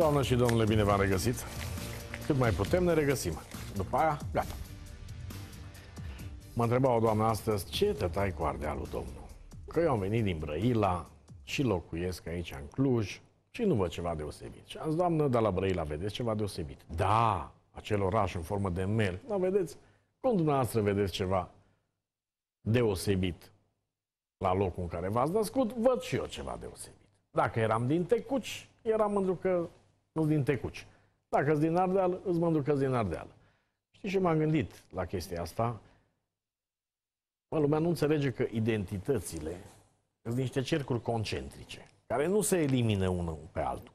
Doamne și domnule, bine v-am regăsit. Cât mai putem, ne regăsim. După aia, gata. Mă întreba o doamnă astăzi, ce te tai cu Ardealul, domnul? Că eu am venit din Brăila și locuiesc aici în Cluj și nu văd ceva deosebit. Și am zis, doamnă, dar la Brăila vedeți ceva deosebit. Da, acel oraș în formă de mel. Nu vedeți, cum dumneavoastră vedeți ceva deosebit la locul în care v-ați născut, văd și eu ceva deosebit. Dacă eram din Tecuci, eram mândru că nu din Tecuci. Dacă ești din Ardeal, îți mă duc din Ardeal. Știi, ce m-am gândit la chestia asta. Mă, lumea nu înțelege că identitățile sunt niște cercuri concentrice, care nu se elimină unul pe altul.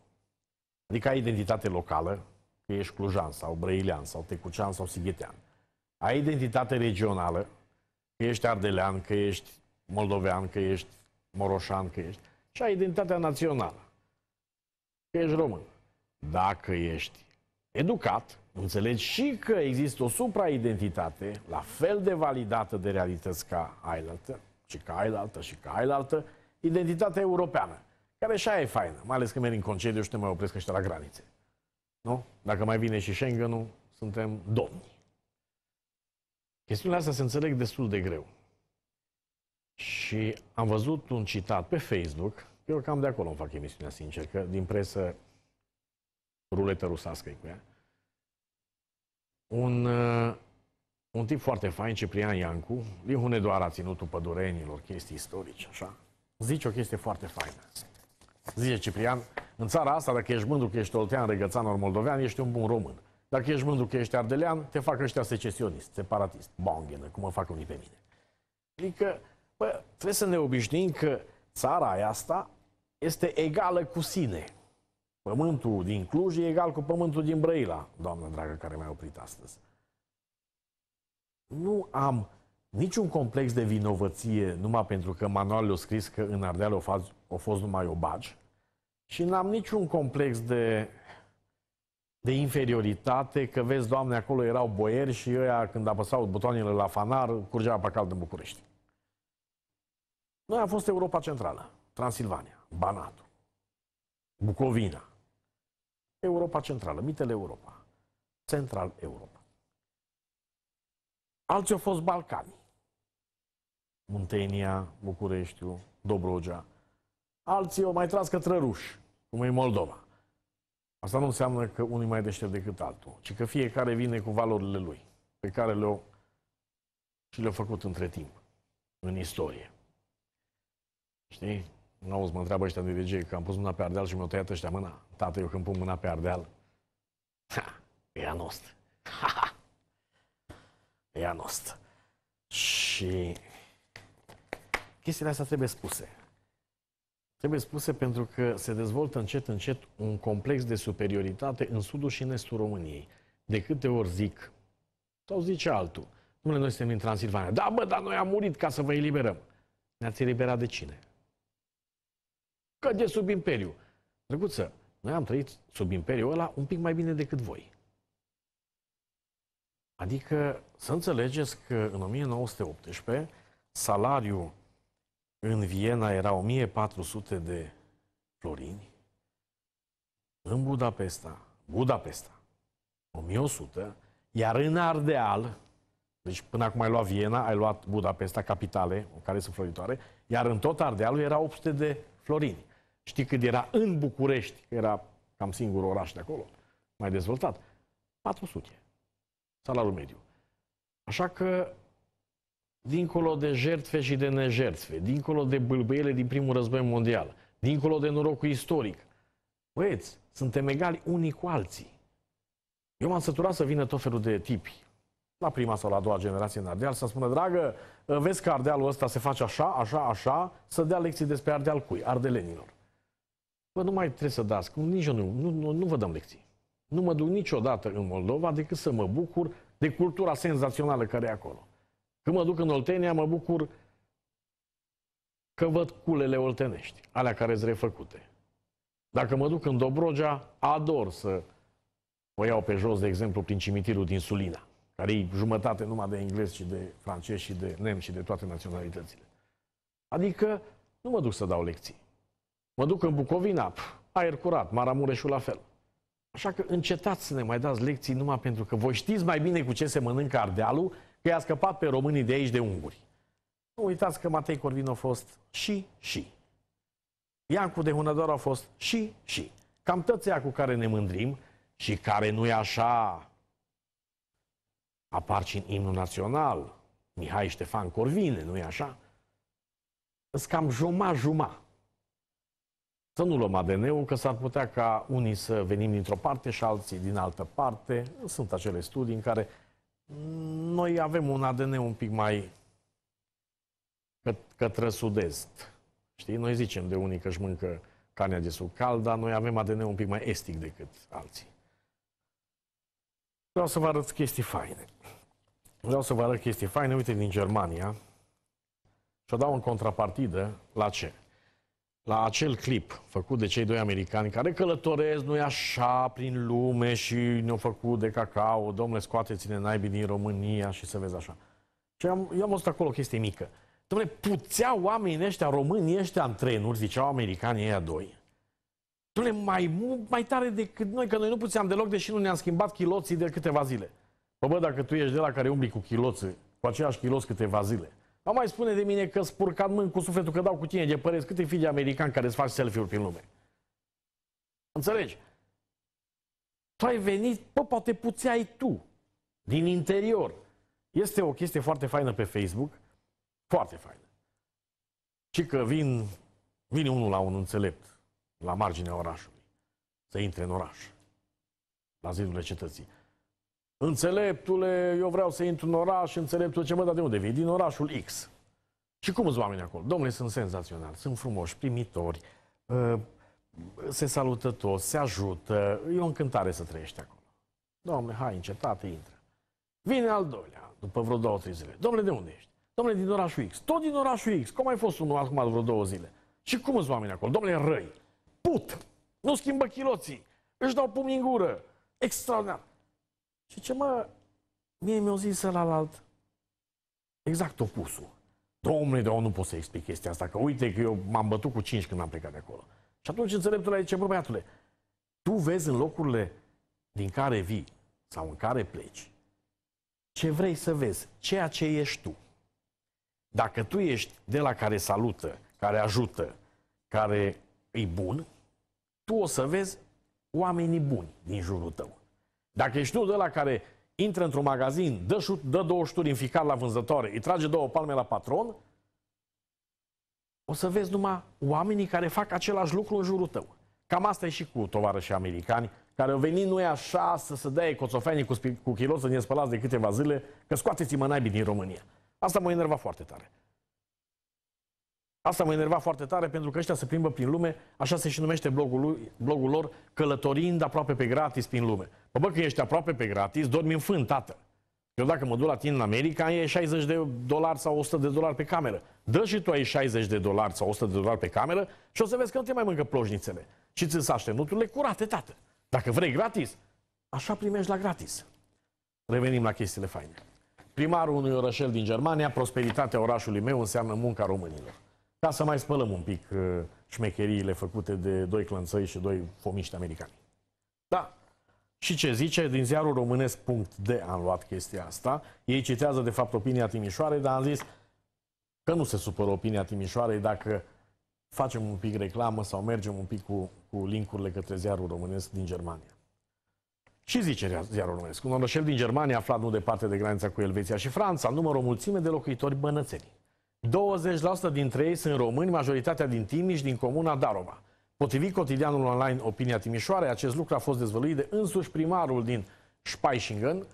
Adică ai identitate locală, că ești clujan sau brăilean sau tecucean sau sighetean. Ai identitate regională, că ești ardelean, că ești moldovean, că ești moroșan, că ești... Și ai identitatea națională, că ești român dacă ești educat, înțelegi și că există o supraidentitate, la fel de validată de realități ca ailaltă, și ca ailaltă, și ca ailaltă, identitatea europeană, care și aia e faină, mai ales când mergi în concediu și te mai opresc ăștia la granițe. Nu? Dacă mai vine și Schengenul, suntem domni. Chestiunile astea se înțeleg destul de greu. Și am văzut un citat pe Facebook, eu cam de acolo îmi fac emisiunea, sincer, că din presă ruletă rusească cu ea. Un, uh, un tip foarte fain, Ciprian Iancu, Lihune doar a ținutul pădurenilor, chestii istorice, așa. Zice o chestie foarte faină. Zice Ciprian, în țara asta, dacă ești mândru că ești oltean, regățan ori moldovean, ești un bun român. Dacă ești mândru că ești ardelean, te fac ăștia secesionist, separatist, bonghenă, cum mă fac unii pe mine. Adică, bă, trebuie să ne obișnim că țara asta este egală cu sine. Pământul din Cluj e egal cu pământul din Brăila, doamnă dragă, care m-a oprit astăzi. Nu am niciun complex de vinovăție numai pentru că manualul a scris că în Ardeal au fost, au fost numai obagi și n-am niciun complex de, de inferioritate că, vezi, doamne, acolo erau boieri și ăia, când apăsau butoanele la fanar, curgea apa caldă în București. Noi am fost Europa Centrală, Transilvania, Banatul, Bucovina, Europa Centrală, Mitele Europa, Central Europa. Alții au fost Balcani, Muntenia, Bucureștiu, Dobrogea. Alții au mai tras către ruși, cum e Moldova. Asta nu înseamnă că unii mai deștept decât altul, ci că fiecare vine cu valorile lui, pe care le-au și le-au făcut între timp, în istorie. Știi? Auzi, mă întreabă ăștia de DJ că am pus mâna pe Ardeal și mi-o tăiat ăștia mâna. Tată, eu când pun mâna pe Ardeal, ha, e anost. Ha, ha, e anost. Și chestiile astea trebuie spuse. Trebuie spuse pentru că se dezvoltă încet, încet un complex de superioritate în sudul și în estul României. De câte ori zic, sau zice altul, Dom'le, noi suntem din Transilvania. Da, bă, dar noi am murit ca să vă eliberăm. Ne-ați eliberat de cine? că de sub imperiu. Drăguță, noi am trăit sub imperiul ăla un pic mai bine decât voi. Adică să înțelegeți că în 1918 salariul în Viena era 1400 de florini, în Budapesta, Budapesta, 1100, iar în Ardeal, deci până acum ai luat Viena, ai luat Budapesta, capitale, care sunt floritoare, iar în tot Ardealul era 800 de florini. Știi cât era în București, că era cam singur oraș de acolo, mai dezvoltat? 400. Salariul mediu. Așa că, dincolo de jertfe și de nejertfe, dincolo de bâlbâiele din primul război mondial, dincolo de norocul istoric, băieți, suntem egali unii cu alții. Eu m-am săturat să vină tot felul de tipi. La prima sau la a doua generație în Ardeal să spună, dragă, vezi că Ardealul ăsta se face așa, așa, așa, să dea lecții despre Ardeal cui? Ardelenilor. Bă, nu mai trebuie să dați, nici eu nu, nu, nu, nu vă dăm lecții. Nu mă duc niciodată în Moldova decât să mă bucur de cultura senzațională care e acolo. Când mă duc în Oltenia, mă bucur că văd culele oltenești, alea care sunt refăcute. Dacă mă duc în Dobrogea, ador să o iau pe jos, de exemplu, prin cimitirul din Sulina, care e jumătate numai de englezi și de francezi și de nemți și de toate naționalitățile. Adică nu mă duc să dau lecții. Mă duc în Bucovina, aer curat, Maramureșul la fel. Așa că încetați să ne mai dați lecții numai pentru că voi știți mai bine cu ce se mănâncă Ardealul, că i-a scăpat pe românii de aici de unguri. Nu uitați că Matei Corvin a fost și și. Iancu de Hunădoar a fost și și. Cam tăția cu care ne mândrim și care nu e așa. Apar și în imnul național. Mihai Ștefan Corvine, nu e așa? Îți cam juma-juma. Să nu luăm ADN-ul, că s-ar putea ca unii să venim dintr-o parte și alții din altă parte. Sunt acele studii în care noi avem un ADN un pic mai către sud-est. Știi? Noi zicem de unii că își mâncă carnea de sub cald, dar noi avem ADN un pic mai estic decât alții. Vreau să vă arăt chestii faine. Vreau să vă arăt chestii faine, uite, din Germania. Și o dau în contrapartidă la ce? la acel clip făcut de cei doi americani care călătoresc, nu-i așa, prin lume și ne-au făcut de cacao, domnule, scoateți-ne naibii din România și să vezi așa. Și am, eu am văzut acolo o chestie mică. Domnule, puțeau oamenii ăștia, românii ăștia în trenuri, ziceau americanii ăia doi. Domnule, mai, mai tare decât noi, că noi nu puțeam deloc, deși nu ne-am schimbat chiloții de câteva zile. Bă, bă, dacă tu ești de la care umbli cu chiloții, cu aceeași chiloți câteva zile, nu mai spune de mine că spurcat mân cu sufletul că dau cu tine de păreți câte fii de american care îți faci selfie-uri prin lume. Înțelegi? Tu ai venit, bă, poate puțeai tu, din interior. Este o chestie foarte faină pe Facebook, foarte faină. Și că vin, vine unul la un înțelept, la marginea orașului, să intre în oraș, la zidurile cetății. Înțeleptule, eu vreau să intru în oraș, înțeleptul ce mă, dar de unde vii? Din orașul X. Și cum sunt oamenii acolo? Domnule, sunt senzaționali, sunt frumoși, primitori, uh, se salută toți, se ajută, e o încântare să trăiești acolo. Domnule, hai, încetate, intră. Vine al doilea, după vreo două, trei zile. Domnule, de unde ești? Domnule, din orașul X. Tot din orașul X. Cum ai fost unul acum vreo două zile? Și cum sunt oamenii acolo? Domnule, răi. Put. Nu schimbă chiloții. Își dau pumni în gură. Extraordinar. Și ce mă, mie mi-au zis ălalt exact opusul. Domnule, de nu pot să explic chestia asta, că uite că eu m-am bătut cu cinci când am plecat de acolo. Și atunci înțeleptul ăla zice, bă, băiatule, tu vezi în locurile din care vii sau în care pleci, ce vrei să vezi, ceea ce ești tu. Dacă tu ești de la care salută, care ajută, care e bun, tu o să vezi oamenii buni din jurul tău. Dacă ești tu de la care intră într-un magazin, dă, șut, dă două șturi în ficat la vânzătoare, îi trage două palme la patron, o să vezi numai oamenii care fac același lucru în jurul tău. Cam asta e și cu tovarășii americani, care au venit nu e așa să se dea ecoțofenii cu, cu chilot să ne spălați de câteva zile, că scoateți-mă din România. Asta mă enerva foarte tare. Asta mă enerva foarte tare pentru că ăștia se plimbă prin lume, așa se și numește blogul, lui, blogul lor, călătorind aproape pe gratis prin lume. Bă, bă, că ești aproape pe gratis, dormi în fân, tată. Eu dacă mă duc la tine în America, e 60 de dolari sau 100 de dolari pe cameră. Dă și tu ai 60 de dolari sau 100 de dolari pe cameră și o să vezi că nu te mai mâncă ploșnițele. Și ți-ți așternuturile curate, tată. Dacă vrei gratis, așa primești la gratis. Revenim la chestiile faine. Primarul unui orășel din Germania, prosperitatea orașului meu înseamnă munca românilor ca să mai spălăm un pic uh, șmecheriile făcute de doi clănțăi și doi fomiști americani. Da. Și ce zice? Din ziarul românesc.de am luat chestia asta. Ei citează, de fapt, opinia Timișoarei, dar am zis că nu se supără opinia Timișoarei dacă facem un pic reclamă sau mergem un pic cu, cu linkurile către ziarul românesc din Germania. Și zice ziarul românesc, un orășel din Germania aflat nu departe de granița cu Elveția și Franța, numără o mulțime de locuitori bănățeni. 20% dintre ei sunt români, majoritatea din Timiș, din comuna Daroma. Potrivit cotidianul online Opinia Timișoare, acest lucru a fost dezvăluit de însuși primarul din Spaichingen,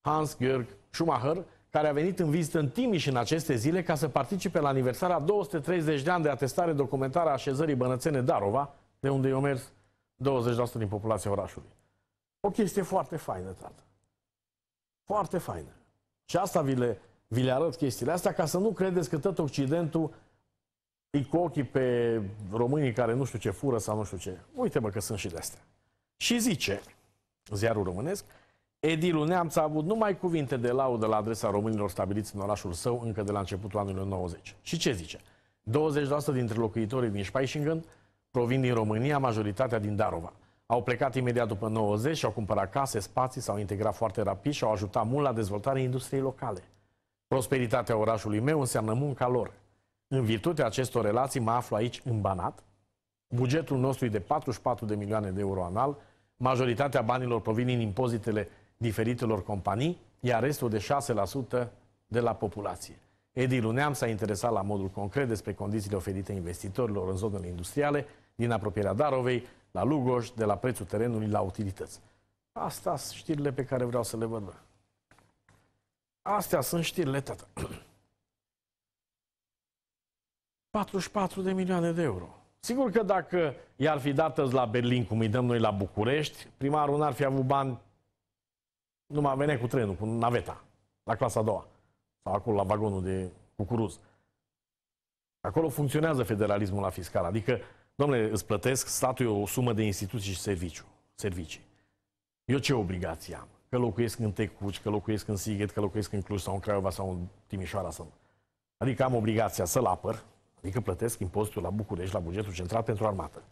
Hans-Georg Schumacher, care a venit în vizită în Timiș în aceste zile ca să participe la aniversarea 230 de ani de atestare documentară a așezării bănățene Darova, de unde i a mers 20% din populația orașului. O chestie foarte faină, tată. Foarte faină. Și asta vi le vi le arăt chestiile astea ca să nu credeți că tot Occidentul e cu ochii pe românii care nu știu ce fură sau nu știu ce. Uite mă că sunt și de-astea. Și zice ziarul românesc, Edilul Neamț a avut numai cuvinte de laudă la adresa românilor stabiliți în orașul său încă de la începutul anului 90. Și ce zice? 20% dintre locuitorii din Spaișingen provin din România, majoritatea din Darova. Au plecat imediat după 90 și au cumpărat case, spații, s-au integrat foarte rapid și au ajutat mult la dezvoltarea industriei locale. Prosperitatea orașului meu înseamnă munca lor. În virtutea acestor relații mă aflu aici în Banat. Bugetul nostru e de 44 de milioane de euro anual. Majoritatea banilor provin din impozitele diferitelor companii, iar restul de 6% de la populație. Edi Luneam s-a interesat la modul concret despre condițiile oferite investitorilor în zonele industriale din apropierea Darovei, la Lugoj, de la prețul terenului la utilități. Asta sunt știrile pe care vreau să le văd. Astea sunt știrile, tata. 44 de milioane de euro. Sigur că dacă i-ar fi dat la Berlin, cum îi dăm noi la București, primarul n-ar fi avut bani, nu mai venea cu trenul, cu naveta, la clasa a doua, sau acolo la vagonul de cucuruz. Acolo funcționează federalismul la fiscal, adică, domnule, îți plătesc, statul e o sumă de instituții și serviciu, servicii. Eu ce obligație am? că locuiesc în Tecuci, că locuiesc în Sighet, că locuiesc în Cluj sau în Craiova sau în Timișoara. Sau... Adică am obligația să-l apăr, adică plătesc impozitul la București, la bugetul central pentru armată.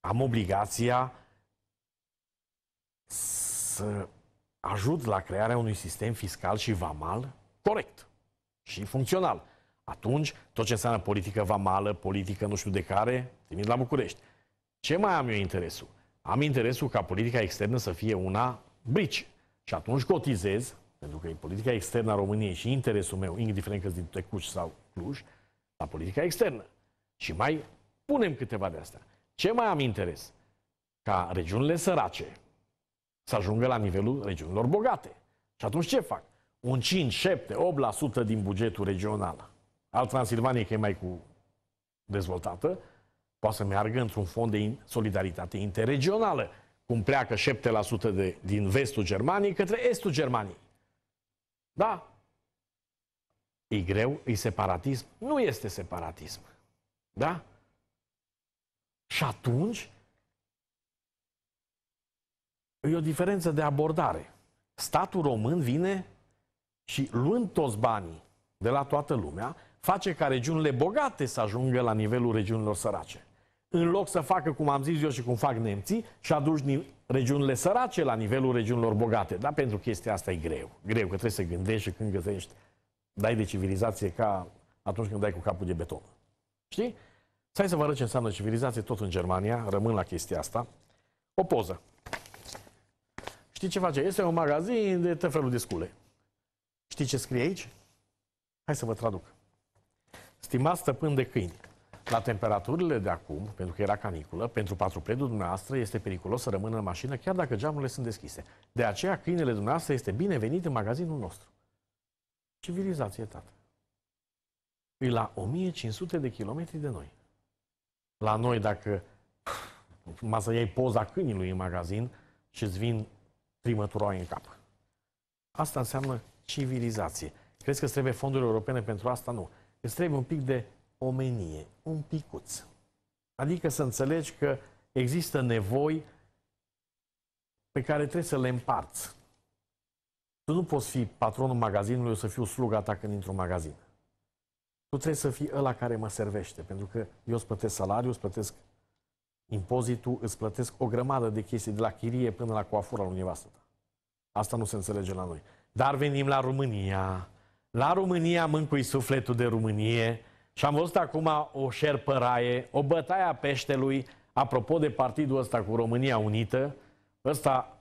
Am obligația să ajut la crearea unui sistem fiscal și vamal corect și funcțional. Atunci, tot ce înseamnă politică vamală, politică nu știu de care, trimit la București. Ce mai am eu interesul? Am interesul ca politica externă să fie una brici, și atunci cotizez, pentru că e politica externă a României și interesul meu, indiferent că din Tecuci sau Cluj, la politica externă. Și mai punem câteva de astea. Ce mai am interes? Ca regiunile sărace să ajungă la nivelul regiunilor bogate. Și atunci ce fac? Un 5, 7, 8% din bugetul regional al Transilvaniei, că e mai cu dezvoltată, poate să meargă într-un fond de solidaritate interregională cum pleacă 7% de, din vestul Germaniei către estul Germaniei. Da? E greu, e separatism? Nu este separatism. Da? Și atunci e o diferență de abordare. Statul român vine și luând toți banii de la toată lumea, face ca regiunile bogate să ajungă la nivelul regiunilor sărace în loc să facă cum am zis eu și cum fac nemții și aduci regiunile sărace la nivelul regiunilor bogate. Dar pentru chestia asta e greu. Greu, că trebuie să gândești și când găsești dai de civilizație ca atunci când dai cu capul de beton. Știi? Să hai să vă arăt ce înseamnă civilizație tot în Germania, rămân la chestia asta. O poză. Știi ce face? Este un magazin de tot felul de scule. Știi ce scrie aici? Hai să vă traduc. Stimați stăpân de câini, la temperaturile de acum, pentru că era caniculă, pentru patrupledul dumneavoastră este periculos să rămână în mașină chiar dacă geamurile sunt deschise. De aceea câinele dumneavoastră este binevenit în magazinul nostru. Civilizație, tată. E la 1500 de kilometri de noi. La noi, dacă mă să iei poza câinilui în magazin și îți vin trimăturoi în cap. Asta înseamnă civilizație. Crezi că trebuie fonduri europene pentru asta? Nu. Îți trebuie un pic de omenie, un picuț. Adică să înțelegi că există nevoi pe care trebuie să le împarți. Tu nu poți fi patronul magazinului, eu să fiu sluga ta când intru în magazin. Tu trebuie să fii ăla care mă servește, pentru că eu îți plătesc salariul, îți plătesc impozitul, îți plătesc o grămadă de chestii, de la chirie până la coafura lui nevastă ta. Asta nu se înțelege la noi. Dar venim la România. La România mâncui sufletul de Românie, și am văzut acum o șerpăraie, o bătaie a peștelui, apropo de partidul ăsta cu România Unită, ăsta,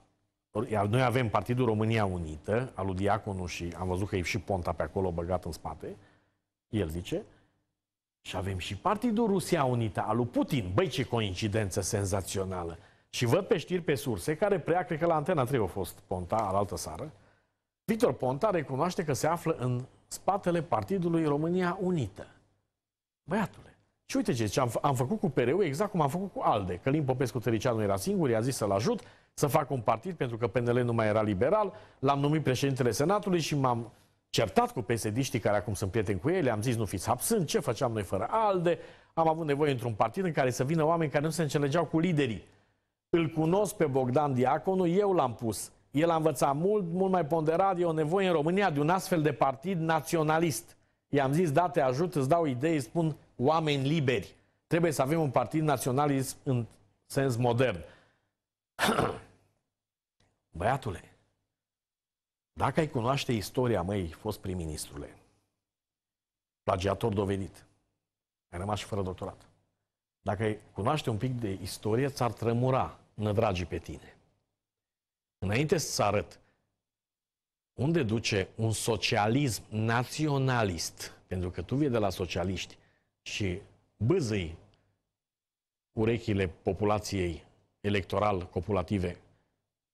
noi avem Partidul România Unită, al lui Diaconu și am văzut că e și Ponta pe acolo băgat în spate, el zice, și avem și Partidul Rusia Unită, al lui Putin. Băi, ce coincidență senzațională! Și văd pe știri pe surse, care prea cred că la Antena 3 a fost Ponta, al altă sară, Victor Ponta recunoaște că se află în spatele Partidului România Unită. Băiatule, și uite ce zice, am, am făcut cu PRU exact cum am făcut cu ALDE. Călin Popescu Tăricianu era singur, i-a zis să-l ajut să fac un partid pentru că PNL nu mai era liberal. L-am numit președintele Senatului și m-am certat cu psd care acum sunt prieteni cu ei, am zis nu fiți hapsând, ce făceam noi fără ALDE. Am avut nevoie într-un partid în care să vină oameni care nu se înțelegeau cu liderii. Îl cunosc pe Bogdan Diaconu, eu l-am pus. El a învățat mult, mult mai ponderat, e o nevoie în România de un astfel de partid naționalist I-am zis, da, te ajut, îți dau idei, spun oameni liberi. Trebuie să avem un partid naționalist în sens modern. Băiatule, dacă ai cunoaște istoria, măi, fost prim-ministrule, plagiator dovedit, ai rămas și fără doctorat. Dacă ai cunoaște un pic de istorie, ți-ar tremura nădragii pe tine. Înainte să arăt unde duce un socialism naționalist, pentru că tu vii de la socialiști și bâzâi urechile populației electoral copulative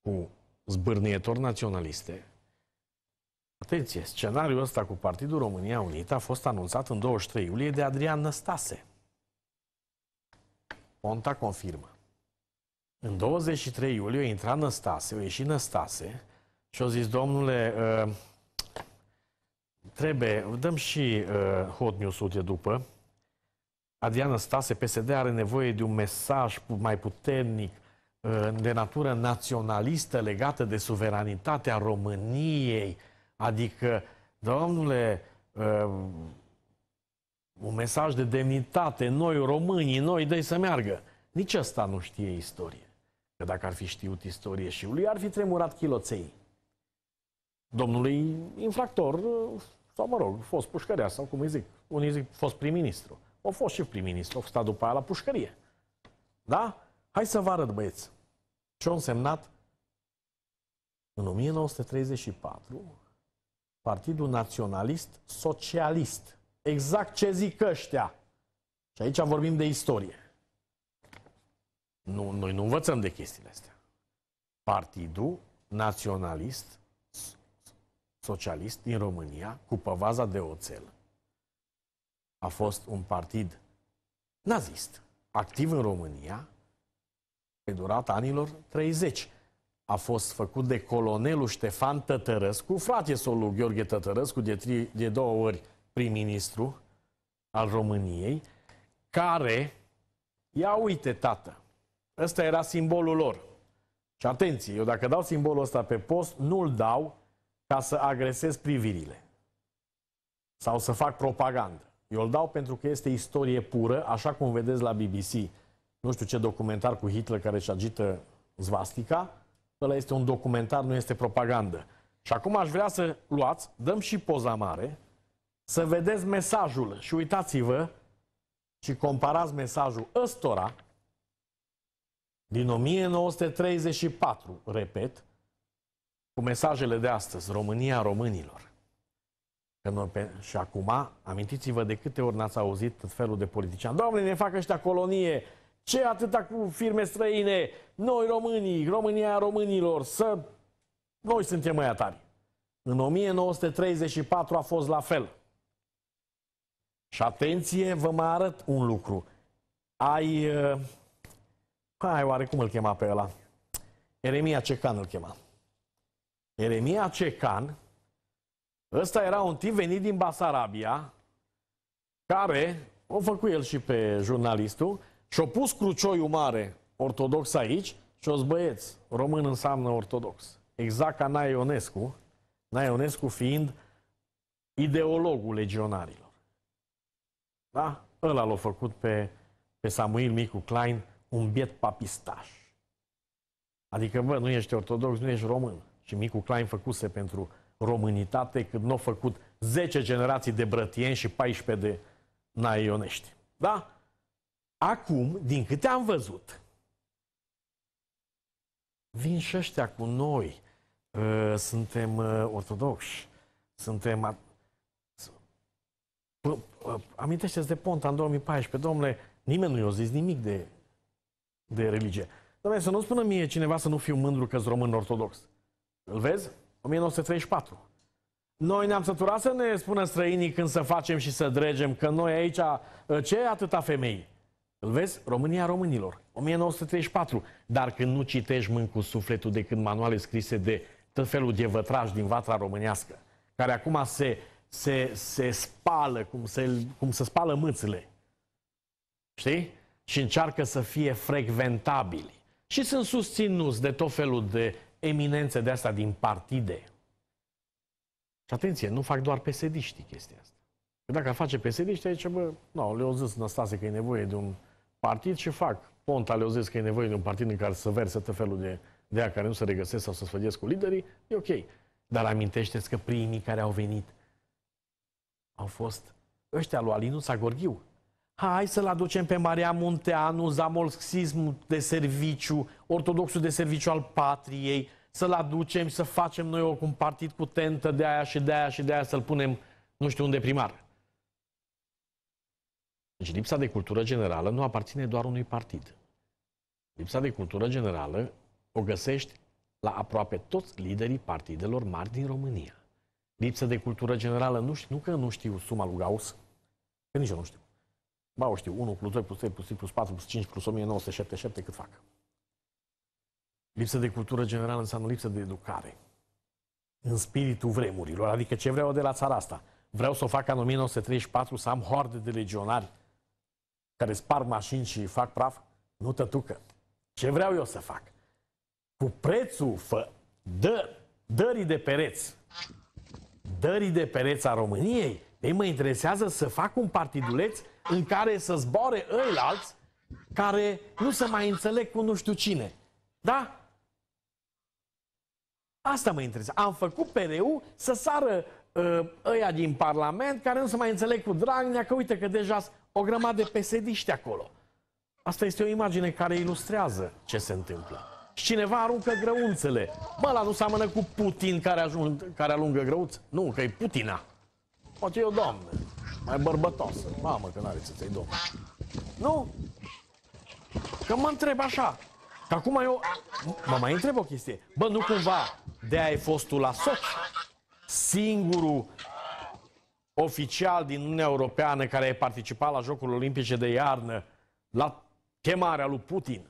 cu zbârnietori naționaliste. Atenție, scenariul ăsta cu Partidul România Unit a fost anunțat în 23 iulie de Adrian Năstase. Ponta confirmă. În 23 iulie a intrat Năstase, a ieșit Năstase și au zis, domnule, ă, trebuie, dăm și ă, Hot News de după. Adriana Stase, PSD are nevoie de un mesaj mai puternic ă, de natură naționalistă legată de suveranitatea României. Adică, domnule, un mesaj de demnitate, noi românii, noi dă să meargă. Nici ăsta nu știe istorie. Că dacă ar fi știut istorie și lui, ar fi tremurat chiloței domnului infractor, sau mă rog, fost pușcărea, sau cum îi zic. Unii zic fost prim-ministru. O fost și prim-ministru, a stat după aia la pușcărie. Da? Hai să vă arăt, băieți, ce a însemnat în 1934 Partidul Naționalist Socialist. Exact ce zic ăștia. Și aici vorbim de istorie. Nu, noi nu învățăm de chestiile astea. Partidul Naționalist socialist din România, cu păvaza de oțel, a fost un partid nazist, activ în România, pe durata anilor 30. A fost făcut de colonelul Ștefan Tătărăscu, frate solul Gheorghe Tătărăscu, de, tri, de două ori prim-ministru al României, care, ia uite, tată, ăsta era simbolul lor. Și atenție, eu dacă dau simbolul ăsta pe post, nu-l dau ca să agresez privirile sau să fac propagandă. Eu îl dau pentru că este istorie pură, așa cum vedeți la BBC, nu știu ce documentar cu Hitler care își agită zvastica, ăla este un documentar, nu este propagandă. Și acum aș vrea să luați, dăm și poza mare, să vedeți mesajul și uitați-vă și comparați mesajul ăstora din 1934, repet, cu mesajele de astăzi, România românilor. și acum, amintiți-vă de câte ori n-ați auzit tot felul de politician. Doamne, ne fac ăștia colonie, ce atâta cu firme străine, noi românii, România românilor, să... Noi suntem mai tari. În 1934 a fost la fel. Și atenție, vă mai arăt un lucru. Ai... Uh... Hai, oare cum îl chema pe ăla? Eremia Cecan îl chema. Eremia Cecan, ăsta era un tip venit din Basarabia, care, o făcut el și pe jurnalistul, și-a pus crucioiul mare ortodox aici și o băieți, român înseamnă ortodox. Exact ca Naionescu, Naionescu fiind ideologul legionarilor. Da? Ăla l-a făcut pe, pe Samuel Micu Klein un biet papistaș. Adică, bă, nu ești ortodox, nu ești român și Micu Klein făcuse pentru românitate cât nu au făcut 10 generații de brătieni și 14 de naionești. Da? Acum, din câte am văzut, vin și ăștia cu noi. Uh, suntem uh, ortodoxi. Suntem... Uh, amintește-ți de Ponta în 2014. Domnule, nimeni nu i-a zis nimic de, de religie. Domnule, să nu spună mie cineva să nu fiu mândru că-s român ortodox. Îl vezi? 1934. Noi ne-am săturat să ne spună străinii când să facem și să dregem, că noi aici, ă, ce atâta femei? Îl vezi? România românilor. 1934. Dar când nu citești mân cu sufletul decât manuale scrise de tot felul de vătrași din vatra românească, care acum se, se, se spală, cum se, cum se spală mâțile. Știi? Și încearcă să fie frecventabili. Și sunt susținuți de tot felul de eminențe de asta din partide. Și atenție, nu fac doar psd chestia asta. Că dacă face psd aici, bă, nu, le-au zis Năstase că e nevoie de un partid și fac. Ponta le-au zis că e nevoie de un partid în care să verse tot felul de, de care nu se regăsesc sau să sfădesc cu liderii, e ok. Dar amintește-ți că primii care au venit au fost ăștia lui Alinuța Gorghiu, hai să-l aducem pe Maria Munteanu, zamolxism de serviciu, ortodoxul de serviciu al patriei, să-l aducem, să facem noi oricum partid cu tentă de aia și de aia și de aia să-l punem nu știu unde primar. Deci lipsa de cultură generală nu aparține doar unui partid. Lipsa de cultură generală o găsești la aproape toți liderii partidelor mari din România. Lipsa de cultură generală, nu, știu, nu că nu știu suma lui Gauss, că nici eu nu știu. Ba, o știu, 1 plus 2 plus 3 plus 3 plus 4 plus 5 plus 1977 cât fac. Lipsă de cultură generală înseamnă lipsă de educare. În spiritul vremurilor. Adică ce vreau de la țara asta? Vreau să o fac ca în 1934 să am hoarde de legionari care sparg mașini și fac praf? Nu tătucă. Ce vreau eu să fac? Cu prețul fă, dă, dării de pereți dării de pereța României. Ei mă interesează să fac un partiduleț în care să zboare ăilalți care nu se mai înțeleg cu nu știu cine. Da? Asta mă interesează. Am făcut PRU să sară uh, ăia din Parlament care nu se mai înțeleg cu Dragnea, că uite că deja o grămadă de pesediști acolo. Asta este o imagine care ilustrează ce se întâmplă și cineva aruncă grăunțele. Bă, la nu seamănă cu Putin care, ajung, care alungă grăuți? Nu, că e Putina. Poate e o doamnă, mai bărbătoasă. Mamă, că n-are să-i doamnă. Nu? Că mă întreb așa. Că acum eu... Mă mai întreb o chestie. Bă, nu cumva de ai fost tu la soț? Singurul oficial din Uniunea Europeană care a participat la Jocurile Olimpice de iarnă la chemarea lui Putin.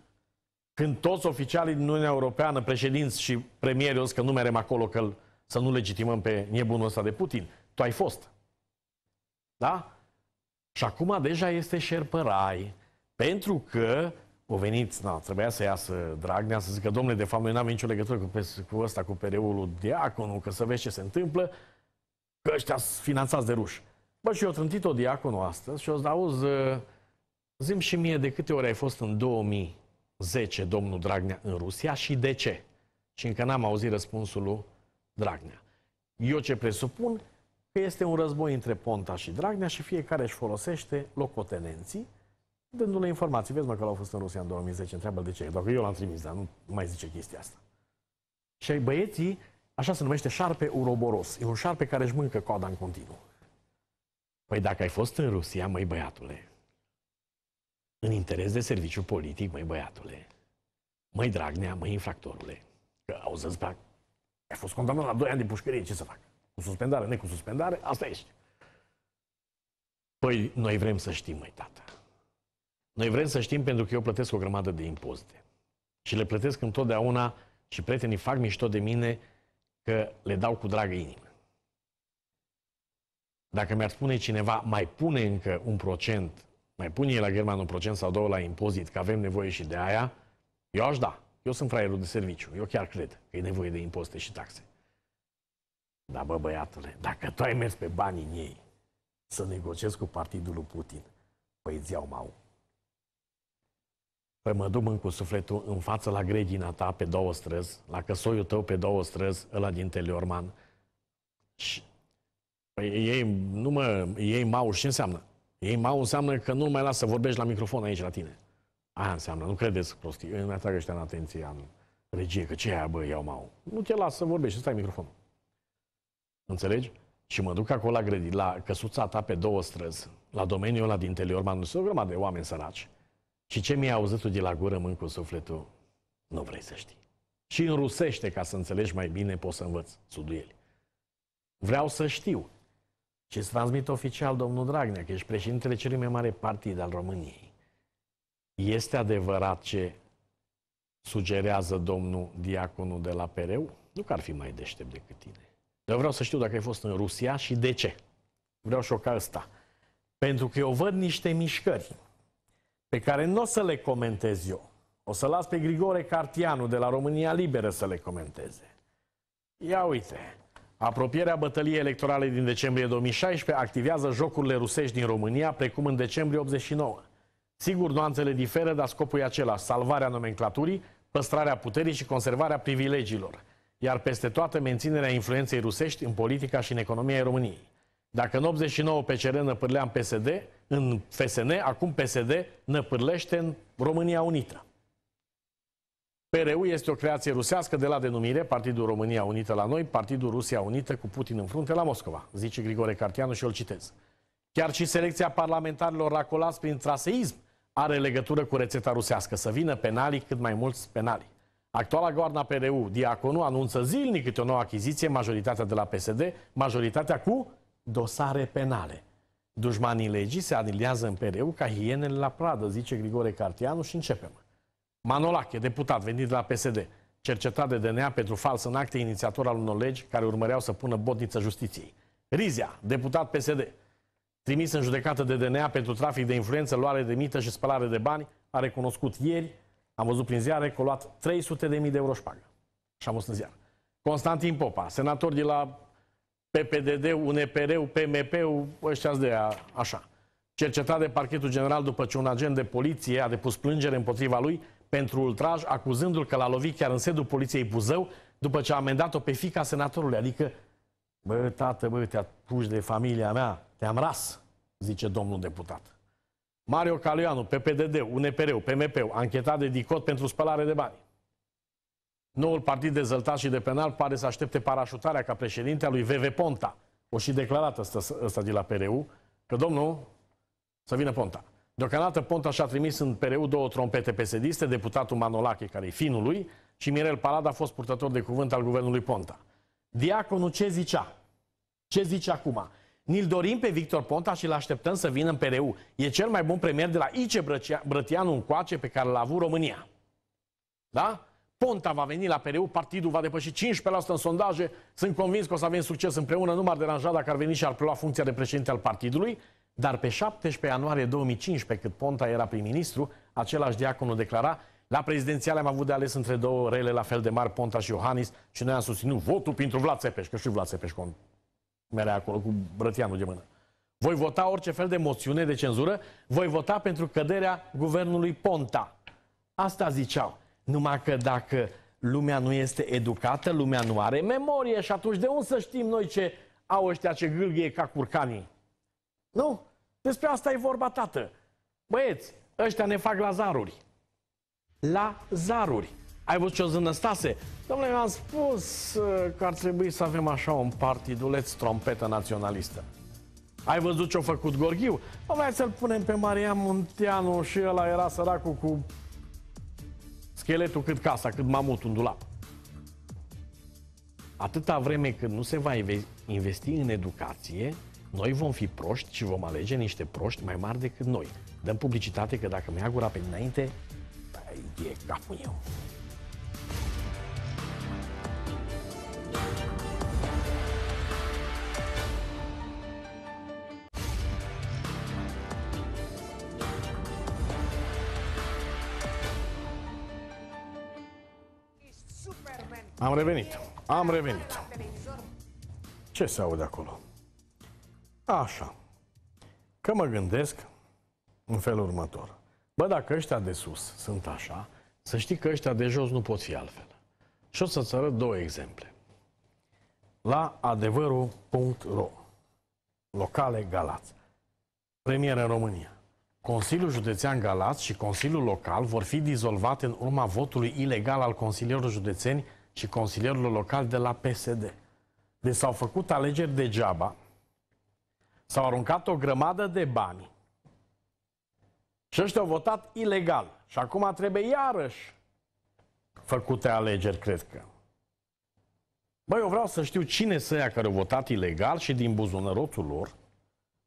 Când toți oficialii din Uniunea Europeană, președinți și premieri, o să că nu merem acolo că să nu legitimăm pe nebunul ăsta de Putin. Tu ai fost. Da? Și acum deja este șerpărai. Pentru că o venit, na, trebuia să iasă Dragnea, să zică, domnule, de fapt noi n-am nicio legătură cu, cu ăsta, cu pereul lui Diaconu, că să vezi ce se întâmplă, că ăștia sunt finanțați de ruși. Bă, și eu trântit-o Diaconu astăzi și o să auzi, zim și mie de câte ori ai fost în 2000 10 domnul Dragnea în Rusia și de ce? Și încă n-am auzit răspunsul lui Dragnea. Eu ce presupun? Că este un război între Ponta și Dragnea și fiecare își folosește locotenenții dându le informații. Vezi mă că l-au fost în Rusia în 2010, întreabă de ce. Dacă eu l-am trimis, dar nu mai zice chestia asta. Și băieții, așa se numește șarpe uroboros. E un șarpe care își mâncă coada în continuu. Păi dacă ai fost în Rusia, măi băiatule, în interes de serviciu politic, măi băiatule, măi Dragnea, măi infractorule, că auzăți, da, ai fost condamnat la 2 ani de pușcărie, ce să fac? Cu suspendare, ne cu suspendare, asta ești. Păi, noi vrem să știm, măi tată. Noi vrem să știm pentru că eu plătesc o grămadă de impozite. Și le plătesc întotdeauna și prietenii fac mișto de mine că le dau cu dragă inimă. Dacă mi-ar spune cineva, mai pune încă un procent mai ei la German un procent sau două la impozit, că avem nevoie și de aia, eu aș da. Eu sunt fraierul de serviciu. Eu chiar cred că e nevoie de impozite și taxe. Dar bă, băiatule, dacă tu ai mers pe banii ei să negociezi cu partidul lui Putin, păi îți iau mau. Păi mă duc cu sufletul în față la gregina ta pe două străzi, la căsoiul tău pe două străzi, ăla din Teleorman. Și, păi ei, nu mă, ei mau și înseamnă? Ei mau înseamnă că nu mai las să vorbești la microfon aici la tine. Aia înseamnă, nu credeți prostii. Îmi atrag ăștia în atenție, în regie, că ce aia, bă, iau mau. Nu te las să vorbești, stai microfon. Înțelegi? Și mă duc acolo la, grădi, la căsuța ta pe două străzi, la domeniul ăla din Teleorman, sunt o grămadă de oameni săraci. Și ce mi-a auzit de la gură, mân cu sufletul, nu vrei să știi. Și în rusește, ca să înțelegi mai bine, poți să învăț suduieli. Vreau să știu ce îți transmit oficial domnul Dragnea, că ești președintele celui mai mare partid al României. Este adevărat ce sugerează domnul diaconul de la Pereu? Nu că ar fi mai deștept decât tine. Dar vreau să știu dacă ai fost în Rusia și de ce. Vreau și o ca asta. Pentru că eu văd niște mișcări pe care nu o să le comentez eu. O să las pe Grigore Cartianu de la România Liberă să le comenteze. Ia uite, Apropierea bătăliei electorale din decembrie 2016 activează jocurile rusești din România, precum în decembrie 89. Sigur, nuanțele diferă, dar scopul e același, salvarea nomenclaturii, păstrarea puterii și conservarea privilegiilor, iar peste toate menținerea influenței rusești în politica și în economia României. Dacă în 89 PCR năpârlea în PSD, în FSN, acum PSD năpârlește în România Unită. PRU este o creație rusească de la denumire, Partidul România Unită la noi, Partidul Rusia Unită cu Putin în frunte la Moscova, zice Grigore Cartianu și îl citez. Chiar și selecția parlamentarilor racolați prin traseism are legătură cu rețeta rusească, să vină penalii cât mai mulți penalii. Actuala goarna PRU, Diaconu, anunță zilnic câte o nouă achiziție, majoritatea de la PSD, majoritatea cu dosare penale. Dușmanii legii se anilează în PRU ca hienele la pradă, zice Grigore Cartianu și începem. Manolache, deputat venit la PSD, cercetat de DNA pentru fals în acte, inițiator al unor legi care urmăreau să pună botniță justiției. Rizia, deputat PSD, trimis în judecată de DNA pentru trafic de influență, luare de mită și spălare de bani, a recunoscut ieri, am văzut prin ziare, că a luat 300.000 de euro șpagă. Și am văzut în ziare. Constantin Popa, senator de la PPDD, UNPR-ul, PMP-ul, ăștia de aia, așa. Cercetat de parchetul general după ce un agent de poliție a depus plângere împotriva lui pentru ultraj, acuzându-l că l-a lovit chiar în sediul poliției Buzău, după ce a amendat-o pe fica senatorului. Adică, bă, tată, bă, te pus de familia mea, te-am ras, zice domnul deputat. Mario Calianu, PPDD, UNPR, PMP, anchetat de DICOT pentru spălare de bani. Noul partid dezvoltat și de penal pare să aștepte parașutarea ca președinte a lui VV Ponta. O și declarat ăsta, ăsta de la PRU, că domnul să vină Ponta. Deocamdată Ponta și-a trimis în PRU două trompete psd deputatul Manolache, care e finul lui, și Mirel Palad a fost purtător de cuvânt al guvernului Ponta. Diaconul ce zicea? Ce zice acum? Ni-l dorim pe Victor Ponta și îl așteptăm să vină în PRU. E cel mai bun premier de la Ice Brătianu coace pe care l-a avut România. Da? Ponta va veni la PRU, partidul va depăși 15% în sondaje. Sunt convins că o să avem succes împreună, nu m-ar deranja dacă ar veni și ar prelua funcția de președinte al partidului. Dar pe 17 ianuarie 2015, cât Ponta era prim-ministru, același diaconul declara la prezidențiale am avut de ales între două rele la fel de mari, Ponta și Iohannis, și noi am susținut votul pentru Vlad Țepeș, că și Vlad Țepeș merea acolo cu brătianul de mână. Voi vota orice fel de moțiune de cenzură, voi vota pentru căderea guvernului Ponta. Asta ziceau. Numai că dacă lumea nu este educată, lumea nu are memorie și atunci de unde să știm noi ce au ăștia ce gâlghie ca curcanii? Nu? Despre asta e vorba, tată. Băieți, ăștia ne fac la zaruri. La zaruri. Ai văzut ce o zânăstase? Domnule, mi-am spus uh, că ar trebui să avem așa un partiduleț trompetă naționalistă. Ai văzut ce-a făcut Gorghiu? Domnule, hai să-l punem pe Maria Munteanu și ăla era săracul cu scheletul cât casa, cât mamutul în dulap. Atâta vreme cât nu se va investi în educație, noi vom fi proști și vom alege niște proști mai mari decât noi. Dăm publicitate că dacă mi-a gura pe dinainte, păi, e capul eu. Am revenit. Am revenit. Ce se aude acolo? Da, așa. Că mă gândesc în felul următor. Bă, dacă ăștia de sus sunt așa, să știi că ăștia de jos nu pot fi altfel. Și o să-ți arăt două exemple. La adevărul.ro Locale Galați. Premier în România. Consiliul Județean Galați și Consiliul Local vor fi dizolvate în urma votului ilegal al consilierilor județeni și consilierilor locali de la PSD. Deci s-au făcut alegeri degeaba, S-au aruncat o grămadă de bani. Și ăștia au votat ilegal. Și acum trebuie iarăși făcute alegeri, cred că. Băi, eu vreau să știu cine să aia care au votat ilegal și din buzunărotul lor,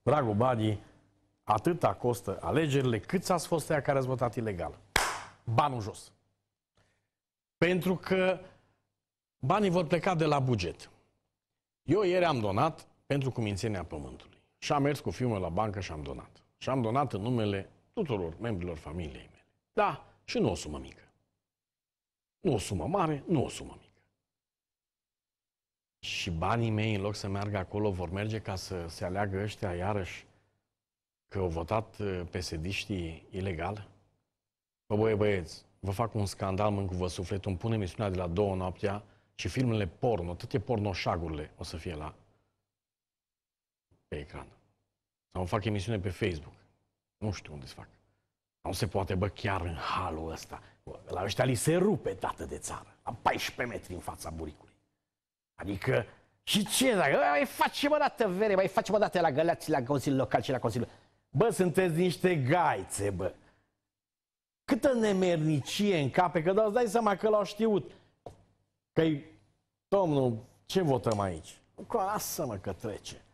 dragul Badi, atâta costă alegerile, cât ați fost aia care ați votat ilegal. Banul jos. Pentru că banii vor pleca de la buget. Eu ieri am donat pentru cumințenia pământului. Și am mers cu fiul meu la bancă și am donat. Și am donat în numele tuturor membrilor familiei mele. Da, și nu o sumă mică. Nu o sumă mare, nu o sumă mică. Și banii mei, în loc să meargă acolo, vor merge ca să se aleagă ăștia iarăși că au votat uh, sediștii ilegal? Bă, băie, băieți, vă fac un scandal, mă cu sufletul, îmi pune emisiunea de la două noaptea și filmele porno, toate pornoșagurile o să fie la pe ecran. Sau fac emisiune pe Facebook. Nu știu unde să fac. Nu se poate, bă, chiar în halul ăsta. Bă, la ăștia li se rupe tată de țară. La 14 metri în fața buricului. Adică, și ce dacă? Mai facem o dată vere, mai facem o dată la Galați, la Consiliul Local și la Consiliul... Bă, sunteți niște gaițe, bă. Câtă nemernicie în cape, că da, dai seama că l-au știut. Că-i, domnul, ce votăm aici? Lasă-mă că trece.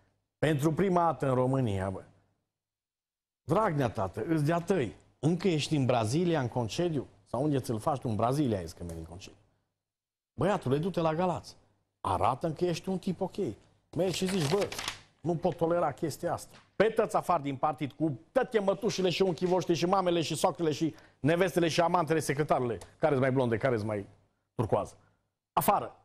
Pentru prima dată în România, bă. Dragnea, tată, îți de-a tăi. Încă ești în Brazilia, în concediu? Sau unde ți-l faci tu? În Brazilia ești când în concediu. Băiatule, du-te la Galați. arată că ești un tip ok. Mergi și zici, bă, nu pot tolera chestia asta. Pe tăți afară din partid, cu toate mătușile și unchii voștri și mamele și soacrele și nevestele și amantele, secretarele. Care-s mai blonde, care-s mai turcoază. Afară.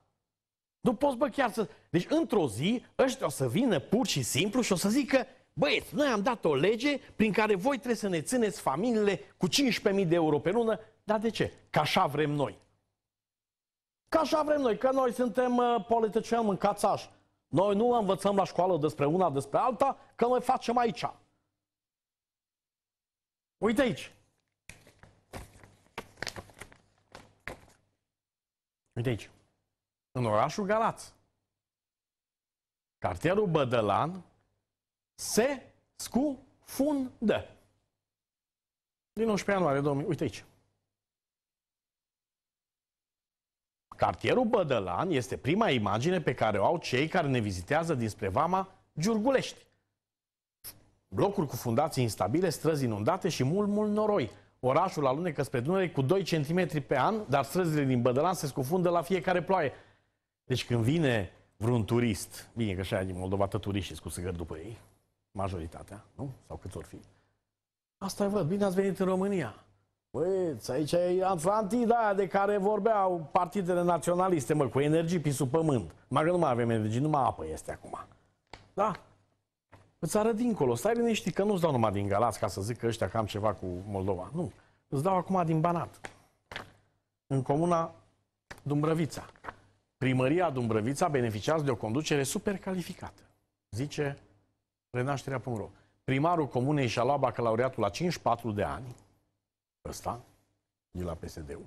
Nu poți, bă, chiar să... Deci, într-o zi, ăștia o să vină pur și simplu și o să zică Băieți, noi am dat o lege prin care voi trebuie să ne țineți familiile cu 15.000 de euro pe lună. Dar de ce? Că așa vrem noi. Că așa vrem noi, că noi suntem uh, politicieni mâncațași. Noi nu învățăm la școală despre una, despre alta, că noi facem aici. Uite aici. Uite aici în orașul Galați, cartierul Bădălan se scufundă. Din 11 ianuarie 2000, uite aici. Cartierul Bădălan este prima imagine pe care o au cei care ne vizitează dinspre vama Giurgulești. Blocuri cu fundații instabile, străzi inundate și mult, mult noroi. Orașul alunecă spre Dunăre cu 2 cm pe an, dar străzile din Bădălan se scufundă la fiecare ploaie. Deci când vine vreun turist, bine că așa din Moldova tot cu sigări după ei, majoritatea, nu? Sau câți ori fi. Asta văd, bine ați venit în România. Băieți, aici e Atlantida de care vorbeau partidele naționaliste, mă, cu energii pe sub pământ. Mai că nu mai avem energie, numai apă este acum. Da? Îți arăt dincolo, stai liniștit că nu-ți dau numai din Galați ca să zic că ăștia că am ceva cu Moldova. Nu, îți dau acum din Banat. În comuna Dumbrăvița. Primăria Dumbrăvița beneficiază de o conducere super calificată, zice Renașterea.ro. Primarul comunei și-a luat bacalaureatul la 54 de ani, ăsta, de la PSD-ul,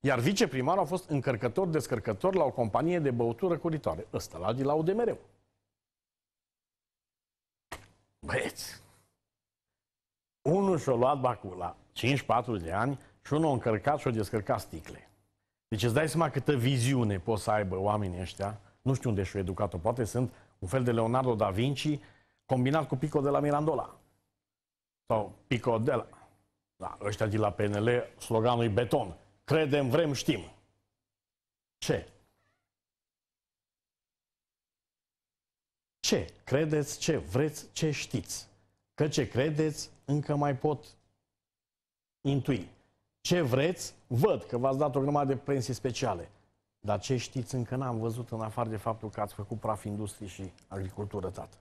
iar viceprimarul a fost încărcător-descărcător la o companie de băutură curitoare, ăsta, la Adilaud udmr Băieți, unul și-a luat bacul la 54 de ani și unul a încărcat și-a descărcat sticle. Deci îți dai seama câtă viziune pot să aibă oamenii ăștia. Nu știu unde și o educat-o. Poate sunt un fel de Leonardo da Vinci combinat cu Pico de la Mirandola. Sau Pico de la... Da, ăștia de la PNL, sloganul e beton. Credem, vrem, știm. Ce? Ce credeți, ce vreți, ce știți. Că ce credeți, încă mai pot intui. Ce vreți, Văd că v-ați dat o grămadă de pensii speciale. Dar ce știți încă n-am văzut în afară de faptul că ați făcut praf industrie și agricultură, tată.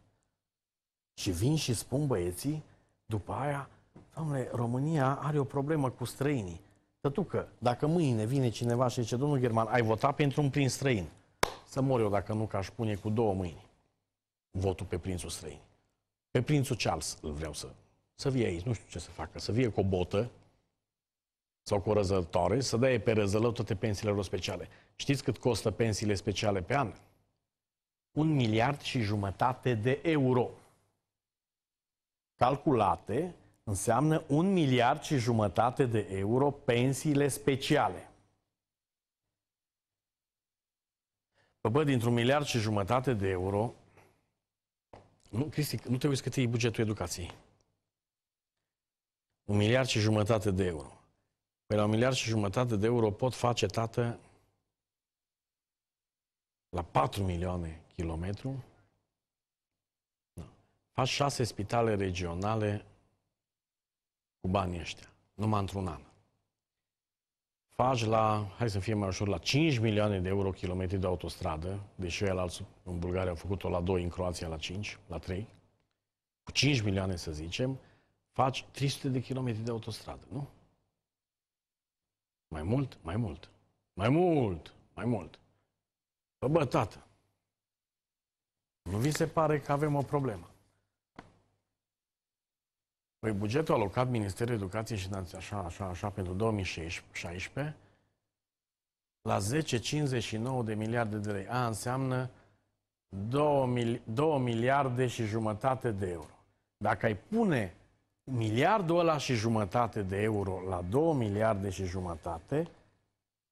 Și vin și spun băieții, după aia, doamne, România are o problemă cu străinii. Tătucă, dacă mâine vine cineva și zice, domnul German, ai votat pentru un prin străin, să mor eu dacă nu, că aș pune cu două mâini votul pe prințul străin. Pe prințul Charles îl vreau să, să vie aici, nu știu ce să facă, să vie cu o botă, sau cu răzătoare, să dai pe răzălău toate pensiile lor speciale. Știți cât costă pensiile speciale pe an? Un miliard și jumătate de euro. Calculate înseamnă un miliard și jumătate de euro pensiile speciale. Bă, bă dintr-un miliard și jumătate de euro... Nu, Cristi, nu te uiți cât e bugetul educației. Un miliard și jumătate de euro. Pe păi la un miliard și jumătate de euro pot face, tată, la 4 milioane kilometru, da. faci șase spitale regionale cu banii ăștia, numai într-un an. Faci la, hai să fie mai ușor, la 5 milioane de euro kilometri de autostradă, deși eu alții în Bulgaria au făcut-o la 2, în Croația la 5, la 3, cu 5 milioane să zicem, faci 300 de kilometri de autostradă, nu? Mai mult? Mai mult. Mai mult. Mai mult. Bă, bă tată, nu vi se pare că avem o problemă? Păi bugetul alocat Ministerul Educației și așa, așa, așa, pentru 2016 la 10,59 de miliarde de lei. A înseamnă 2, 2 miliarde și jumătate de euro. Dacă ai pune miliardul ăla și jumătate de euro la 2 miliarde și jumătate,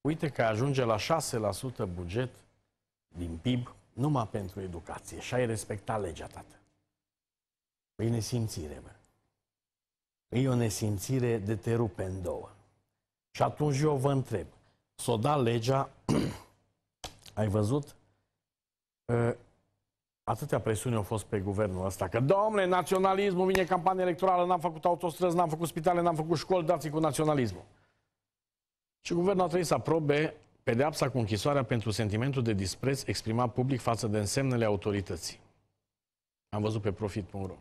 uite că ajunge la 6% buget din PIB numai pentru educație și ai respectat legea, tată. E nesimțire, mă. E o nesimțire de te rupe în două. Și atunci eu vă întreb, s-o da legea, ai văzut, ă, Atâtea presiuni au fost pe guvernul ăsta, că domne, naționalismul, vine campanie electorală, n-am făcut autostrăzi, n-am făcut spitale, n-am făcut școli, dați cu naționalismul. Și guvernul a trebuit să aprobe pedeapsa cu închisoarea pentru sentimentul de dispreț exprimat public față de însemnele autorității. Am văzut pe profit.ro.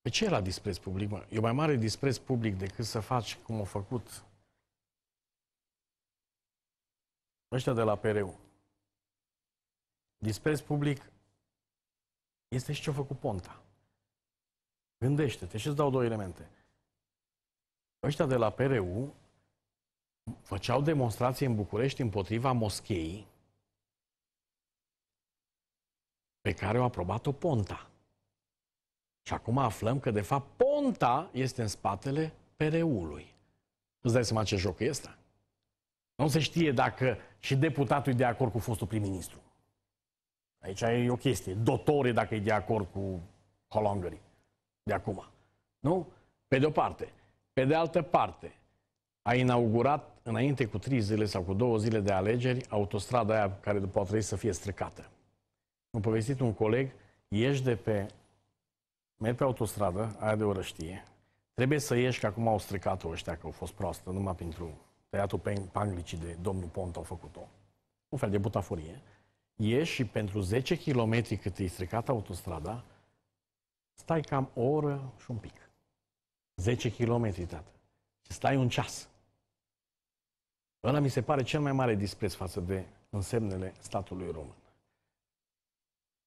Pe ce era dispreț public? Mă? E mai mare dispreț public decât să faci cum au făcut ăștia de la PRU dispreț public este și ce-a făcut Ponta. Gândește-te și îți dau două elemente. Ăștia de la PRU făceau demonstrații în București împotriva moscheii pe care o aprobat-o Ponta. Și acum aflăm că, de fapt, Ponta este în spatele PRU-ului. Îți dai seama ce joc este? Nu se știe dacă și deputatul e de acord cu fostul prim-ministru. Aici e o chestie. Dotore dacă e de acord cu holongării de acum. Nu? Pe de o parte. Pe de altă parte, a inaugurat înainte cu trei zile sau cu două zile de alegeri autostrada aia care după trebui să fie stricată. Mă povestit un coleg, ieși de pe... Merg pe autostradă, aia de știe. trebuie să ieși, că acum au stricat-o ăștia, că au fost proastă, numai pentru tăiatul pe panglicii de domnul Ponta au făcut-o. Un fel de butaforie ieși și pentru 10 km cât e stricat autostrada, stai cam o oră și un pic. 10 km, tată. Și stai un ceas. Ăla mi se pare cel mai mare dispreț față de însemnele statului român.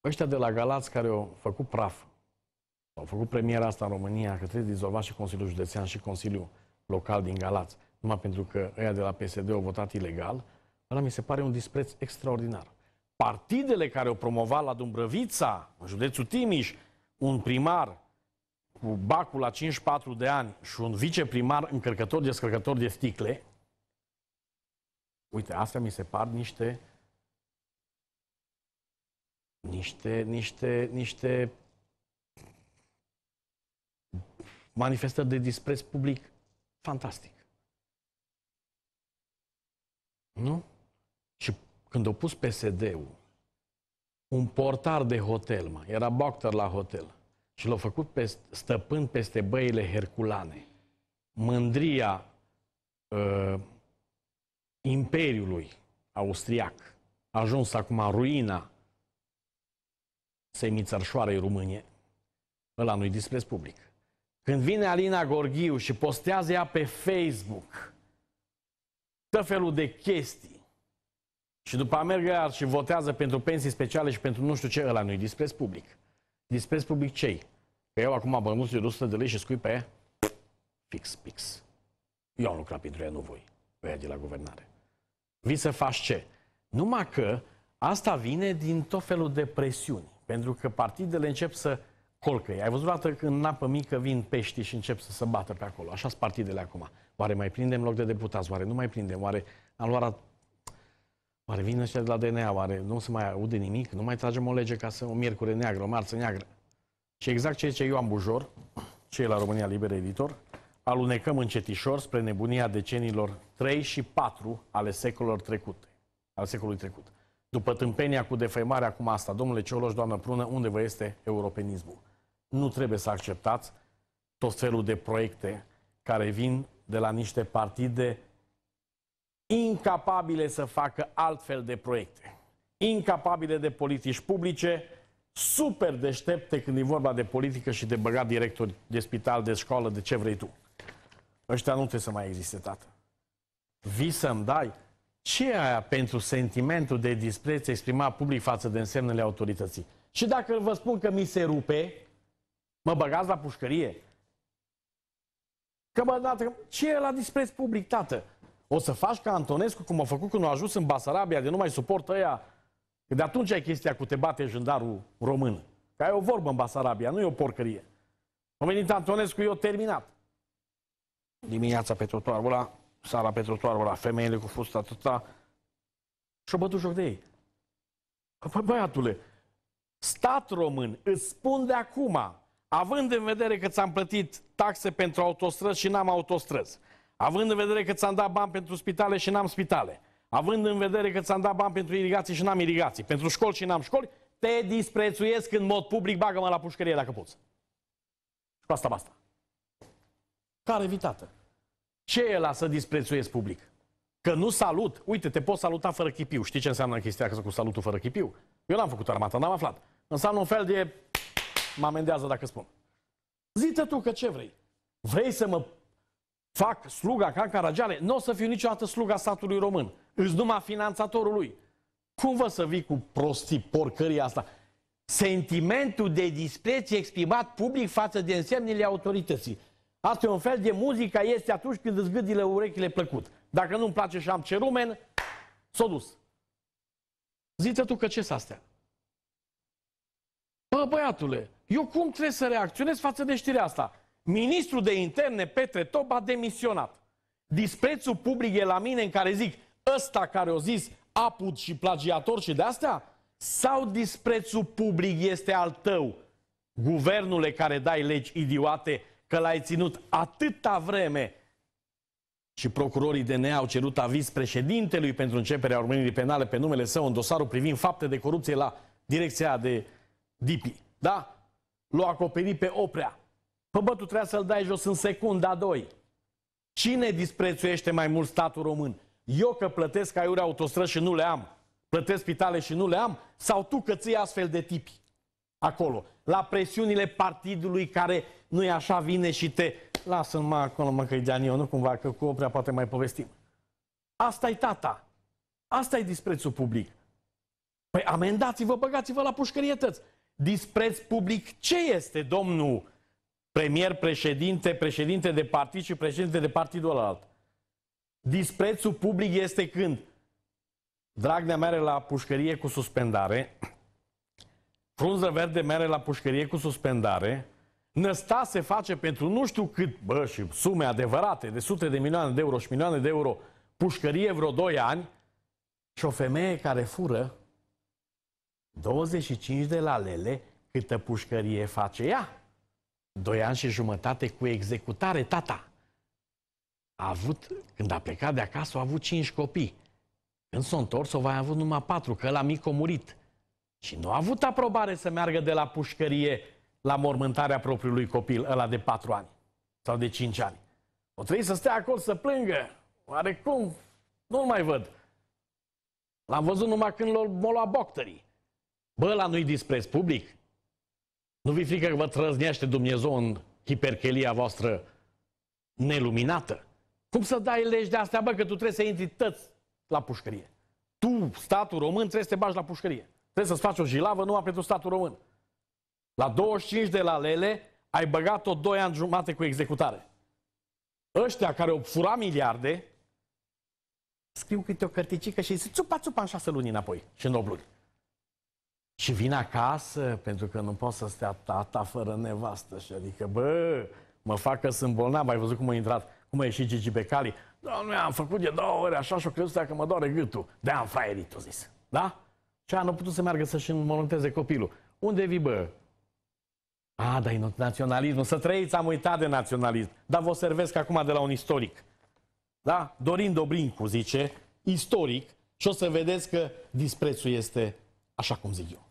Ăștia de la Galați care au făcut praf, au făcut premiera asta în România, că trebuie dizolvat și Consiliul Județean și Consiliul Local din Galați, numai pentru că ăia de la PSD au votat ilegal, ăla mi se pare un dispreț extraordinar partidele care au promovat la Dumbrăvița, în județul Timiș, un primar cu bacul la 54 de ani și un viceprimar încărcător de scărcător de sticle, uite, astea mi se par niște niște, niște, niște manifestări de dispreț public fantastic. Nu? când a pus PSD-ul un portar de hotel, mă, era doctor la hotel, și l-a făcut pe, stăpân peste băile herculane, mândria uh, imperiului austriac, a ajuns acum ruina semițărșoarei Românie, ăla nu-i dispreț public. Când vine Alina Gorghiu și postează ea pe Facebook tot felul de chestii, și după aia și votează pentru pensii speciale și pentru nu știu ce, ăla nu-i dispreț public. Dispreț public cei? Că eu acum am de 100 de lei și scui pe fix, fix. Eu am lucrat pentru ea, nu voi. Ea de la guvernare. Vii să faci ce? Numai că asta vine din tot felul de presiuni. Pentru că partidele încep să colcă. Ai văzut dată când în apă mică vin pești și încep să se bată pe acolo. Așa sunt partidele acum. Oare mai prindem loc de deputați? Oare nu mai prindem? Oare am luat Oare vin ăștia de la DNA, oare nu se mai aude nimic? Nu mai tragem o lege ca să o miercure neagră, o marță neagră. Și exact ceea ce Ioan Bujor, ce e la România Liberă Editor, alunecăm încetișor spre nebunia decenilor 3 și 4 ale secolului trecute, al secolului trecut. După tâmpenia cu defăimarea acum asta, domnule Cioloș, doamnă Prună, unde vă este europenismul? Nu trebuie să acceptați tot felul de proiecte care vin de la niște partide incapabile să facă altfel de proiecte, incapabile de politici publice, super deștepte când e vorba de politică și de băgat directori de spital, de școală, de ce vrei tu. Ăștia nu trebuie să mai existe, tată. Vi să-mi dai ce e aia pentru sentimentul de dispreț exprimat public față de însemnele autorității? Și dacă vă spun că mi se rupe, mă băgați la pușcărie? Că mă dată, ce e la dispreț public, tată? O să faci ca Antonescu, cum a făcut când a ajuns în Basarabia, de nu mai suportă ea. Că de atunci ai chestia cu te bate jandarul român. Că ai o vorbă în Basarabia, nu e o porcărie. A venit Antonescu, eu terminat. Dimineața pe trotuarul ăla, sara pe trotuarul ăla, femeile cu fusta atâta, și-o bătut joc de ei. Păi băiatule, stat român, îți spun de acum, având în vedere că ți-am plătit taxe pentru autostrăzi și n-am autostrăzi, Având în vedere că ți-am dat bani pentru spitale și n-am spitale, având în vedere că ți-am dat bani pentru irigații și n-am irigații, pentru școli și n-am școli, te disprețuiesc în mod public, bagă-mă la pușcărie dacă poți. Și cu asta basta. Care evitată? Ce e la să disprețuiesc public? Că nu salut. Uite, te pot saluta fără chipiu. Știi ce înseamnă chestia că cu salutul fără chipiu? Eu n-am făcut armata, n-am aflat. Înseamnă un fel de... Mă amendează dacă spun. Zite tu că ce vrei. Vrei să mă fac sluga ca Caragiale, nu o să fiu niciodată sluga statului român. Îți numai finanțatorul lui. Cum vă să vii cu prostii, porcării asta? Sentimentul de dispreț exprimat public față de însemnile autorității. Asta e un fel de muzică este atunci când îți gâdile urechile plăcut. Dacă nu-mi place și am cerumen, s-o dus. Zice tu că ce s astea? Bă, băiatule, eu cum trebuie să reacționez față de știrea asta? Ministrul de interne, Petre Top, a demisionat. Disprețul public e la mine în care zic, ăsta care o zis aput și plagiator și de astea? Sau disprețul public este al tău? Guvernule care dai legi idiote că l-ai ținut atâta vreme și procurorii DNA au cerut aviz președintelui pentru începerea urmăririi penale pe numele său în dosarul privind fapte de corupție la direcția de DIPI. Da? L-a acoperit pe Oprea. Pă bă, tu trebuia să-l dai jos în secunda doi. Cine disprețuiește mai mult statul român? Eu că plătesc aiuri autostrăzi și nu le am, plătesc spitale și nu le am, sau tu că ții astfel de tipi acolo, la presiunile partidului care nu e așa, vine și te lasă mă acolo, mă că eu, nu cumva, că cu oprea poate mai povestim. asta e tata. asta e disprețul public. Păi amendați-vă, băgați-vă la pușcărietăți. Dispreț public ce este, domnul premier, președinte, președinte de partid și președinte de partidul alt. Disprețul public este când Dragnea mere la pușcărie cu suspendare, Frunză Verde mere la pușcărie cu suspendare, se face pentru nu știu cât, bă, și sume adevărate, de sute de milioane de euro și milioane de euro, pușcărie vreo 2 ani, și o femeie care fură 25 de la lele câtă pușcărie face ea doi ani și jumătate cu executare, tata a avut, când a plecat de acasă, a avut cinci copii. Când s-a întors, o va avut numai patru, că la mic a murit. Și nu a avut aprobare să meargă de la pușcărie la mormântarea propriului copil, ăla de patru ani sau de cinci ani. O trebuie să stea acolo să plângă. Oare cum? Nu-l mai văd. L-am văzut numai când l-au luat boctării. Bă, la nu-i dispreț public? Nu vi frică că vă trăznește Dumnezeu în hiperchelia voastră neluminată? Cum să dai legi de astea, bă, că tu trebuie să intri tăți la pușcărie? Tu, statul român, trebuie să te bagi la pușcărie. Trebuie să-ți faci o jilavă numai pentru statul român. La 25 de la lele ai băgat-o 2 ani jumate cu executare. Ăștia care au fura miliarde, scriu câte o cărticică și zic, țupa, țupa, în șase luni înapoi și în 8 luni. Și vin acasă, pentru că nu pot să stea tata fără nevastă. Și adică, bă, mă fac că sunt bolnav. Ai văzut cum a intrat, cum a ieșit Gigi Becali? nu am făcut de două ore așa și o crezut că mă doare gâtul. de am fraierit, o zis. Da? Și a, nu putut să meargă să-și înmolunteze copilul. Unde vii, bă? A, dar e naționalism. Să trăiți, am uitat de naționalism. Dar vă servesc acum de la un istoric. Da? Dorin Dobrincu zice, istoric, și o să vedeți că disprețul este așa cum zic eu.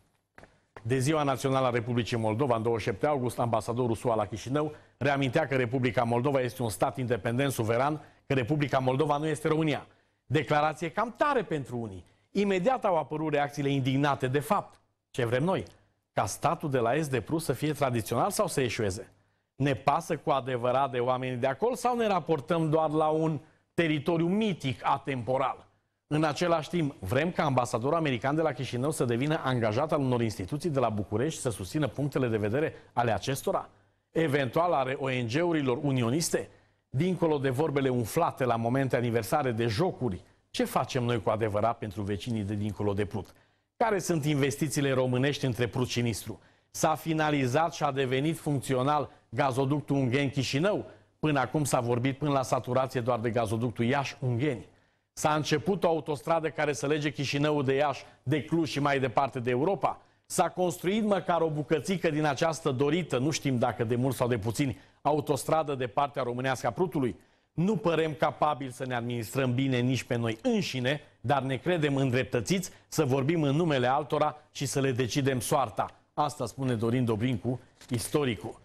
De Ziua Națională a Republicii Moldova, în 27 august, ambasadorul SUA la Chișinău reamintea că Republica Moldova este un stat independent, suveran, că Republica Moldova nu este România. Declarație cam tare pentru unii. Imediat au apărut reacțiile indignate de fapt. Ce vrem noi? Ca statul de la est de Prus să fie tradițional sau să eșueze? Ne pasă cu adevărat de oamenii de acolo sau ne raportăm doar la un teritoriu mitic, atemporal? În același timp, vrem ca ambasadorul american de la Chișinău să devină angajat al unor instituții de la București să susțină punctele de vedere ale acestora? Eventual are ONG-urilor unioniste? Dincolo de vorbele umflate la momente aniversare de jocuri, ce facem noi cu adevărat pentru vecinii de dincolo de Prut? Care sunt investițiile românești între Prut și Nistru? S-a finalizat și a devenit funcțional gazoductul Ungheni-Chișinău? Până acum s-a vorbit până la saturație doar de gazoductul Iași-Ungheni. S-a început o autostradă care să lege Chișinău de Iași, de Cluj și mai departe de Europa? S-a construit măcar o bucățică din această dorită, nu știm dacă de mult sau de puțin, autostradă de partea românească a Prutului? Nu părem capabili să ne administrăm bine nici pe noi înșine, dar ne credem îndreptățiți să vorbim în numele altora și să le decidem soarta. Asta spune Dorin Dobrincu, istoricul.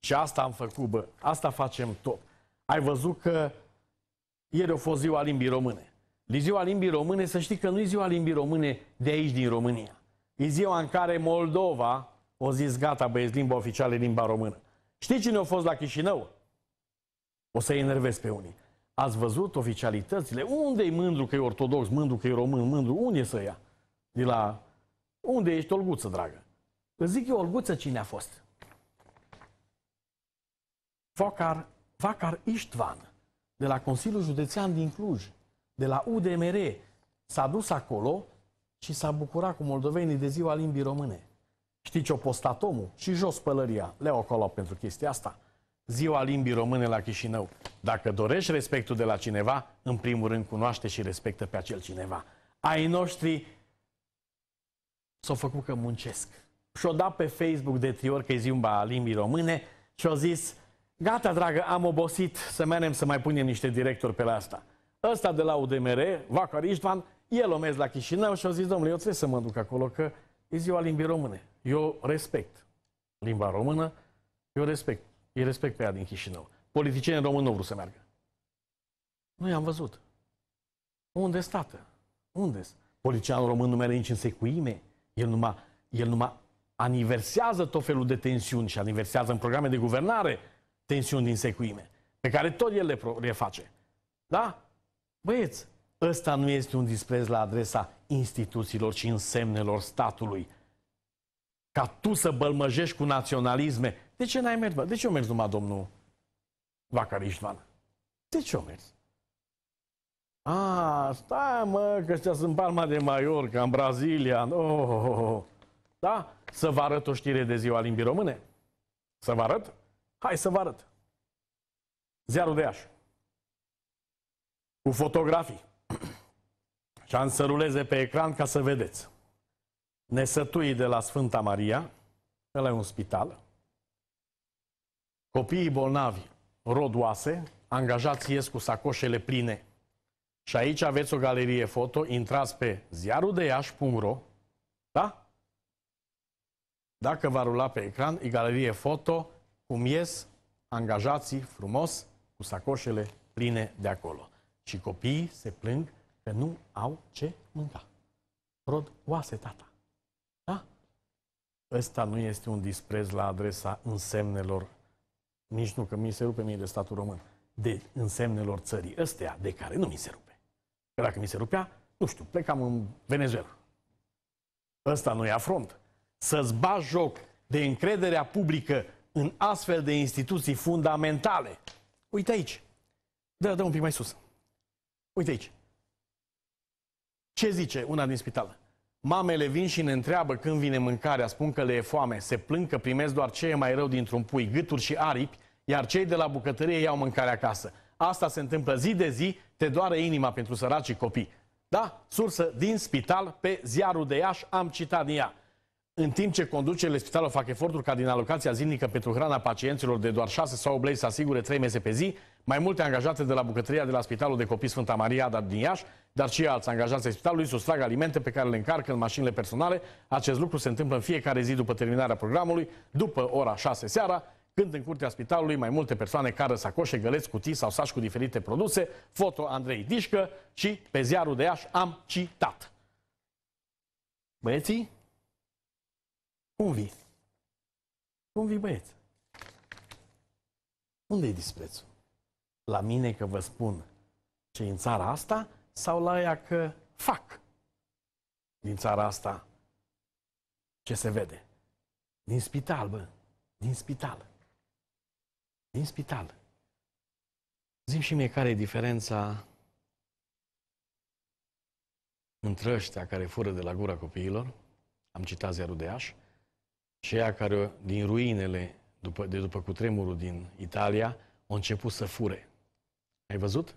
Și asta am făcut, bă. Asta facem tot. Ai văzut că ieri a fost ziua limbii române. De deci ziua limbii române, să știi că nu e ziua limbii române de aici, din România. E ziua în care Moldova o zis gata, băieți, limba oficială limba română. Știi cine a fost la Chișinău? O să-i enervez pe unii. Ați văzut oficialitățile? unde e mândru că e ortodox, mândru că e român, mândru? Unde să ia? De la... Unde ești olguță, dragă? Îți zic eu olguță cine a fost. Focar, Vacar Istvan de la Consiliul Județean din Cluj, de la UDMR, s-a dus acolo și s-a bucurat cu moldovenii de ziua limbii române. Știi ce-o postat omul? Și jos pălăria. Leo acolo pentru chestia asta. Ziua limbii române la Chișinău. Dacă dorești respectul de la cineva, în primul rând cunoaște și respectă pe acel cineva. Ai noștri s-au făcut că muncesc. Și-o dat pe Facebook de trei că e ziua limbii române și-au zis Gata, dragă, am obosit să menem, să mai punem niște directori pe la asta. Ăsta de la UDMR, Vacar Iștvan, el o mers la Chișinău și a zis, domnule, eu trebuie să mă duc acolo, că e ziua limbii române. Eu respect limba română, eu respect. Îi respect pe ea din Chișinău. Politicienii români nu vreau să meargă. Noi am văzut. Unde stată? unde -s? român nu merge nici în secuime. El numai, el numai aniversează tot felul de tensiuni și aniversează în programe de guvernare tensiuni din secuime, pe care tot el le reface. Da? Băieți, ăsta nu este un dispreț la adresa instituțiilor și însemnelor statului. Ca tu să bălmăjești cu naționalisme. De ce n-ai mers? Bă? De ce o mers numai domnul Vacar De ce o mers? A, stai mă, că ăștia sunt Palma de Mallorca, în Brazilia. Oh, oh, oh. Da? Să vă arăt o știre de ziua limbii române? Să vă arăt? Hai să vă arăt. Ziarul de Iași. Cu fotografii. Și am să ruleze pe ecran ca să vedeți. Nesătuii de la Sfânta Maria, ăla e un spital, copiii bolnavi, rodoase, angajați ies cu sacoșele pline. Și aici aveți o galerie foto, intrați pe ziarul da? Dacă va rula pe ecran, e galerie foto, cum ies angajații frumos cu sacoșele pline de acolo. Și copiii se plâng că nu au ce mânca. Rod oase, tata. Da? Ăsta nu este un disprez la adresa însemnelor, nici nu că mi se rupe mie de statul român, de însemnelor țării ăstea de care nu mi se rupe. Că dacă mi se rupea, nu știu, plecam în Venezuela. Ăsta nu e afront. Să-ți joc de încrederea publică în astfel de instituții fundamentale. Uite aici. Dă, da, dă da, un pic mai sus. Uite aici. Ce zice una din spitală? Mamele vin și ne întreabă când vine mâncarea, spun că le e foame, se plâng că primesc doar ce e mai rău dintr-un pui, gâturi și aripi, iar cei de la bucătărie iau mâncarea acasă. Asta se întâmplă zi de zi, te doare inima pentru săracii copii. Da, sursă din spital pe ziarul de Iași, am citat din ea. În timp ce conducerile spitalului fac eforturi ca din alocația zilnică pentru hrana pacienților de doar 6 sau 8 lei să asigure 3 mese pe zi, mai multe angajate de la bucătăria de la Spitalul de Copii Sfânta Maria Adar din Iași, dar și alți angajați ai spitalului sustrag alimente pe care le încarcă în mașinile personale. Acest lucru se întâmplă în fiecare zi după terminarea programului, după ora 6 seara, când în curtea spitalului mai multe persoane cară sacoșe, găleți, cutii sau saci cu diferite produse. Foto Andrei Dișcă și pe ziarul de Iași am citat. Băieții, cum vii? Cum vii, băieți? Unde i disprețul? La mine că vă spun ce în țara asta sau la ea că fac din țara asta ce se vede? Din spital, bă. Din spital. Din spital. Zim și mie care e diferența între ăștia care fură de la gura copiilor, am citat ziarul de Iași, Ceea care, din ruinele după, de după cutremurul din Italia, au început să fure. Ai văzut?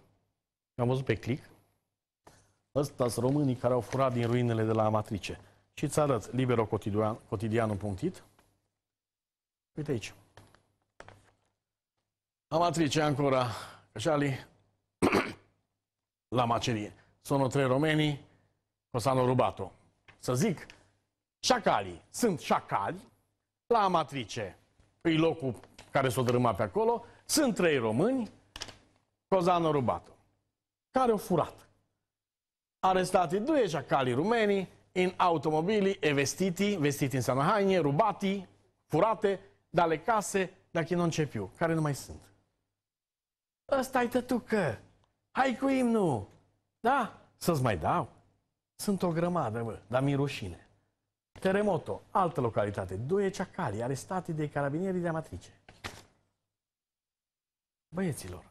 Am văzut pe click. Ăsta sunt românii care au furat din ruinele de la Amatrice. Și îți arăt libero cotidian, cotidianul.it. Uite aici. Amatrice, ancora, Cășali, la macerie. Sono trei romeni, Cosano Rubato. Să zic, șacalii sunt șacali, la Amatrice, e locul care s-o dărâma pe acolo, sunt trei români, Cozano Rubato, care au furat. Arestati due ciacali rumeni în automobili evestiti, vestiti, în înseamnă rubati, furate, dale case, dacă nu încep eu, care nu mai sunt. Ăsta-i tătucă! Hai cu imnul! Da? Să-ți mai dau? Sunt o grămadă, bă, dar mi rușine. Terremoto, altă localitate. Doi ceacali arestati de carabinieri de amatrice. Băieților,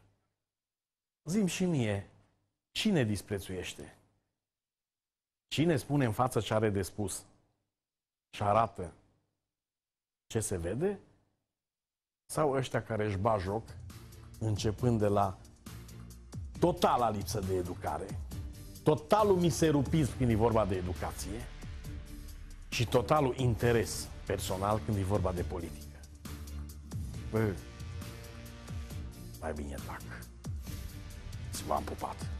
zim și mie, cine disprețuiește? Cine spune în față ce are de spus și arată ce se vede? Sau ăștia care își ba joc, începând de la totala lipsă de educare, totalul miserupism când e vorba de educație, și totalul interes personal când e vorba de politică. Bă, mai bine tac. Și v am pupat.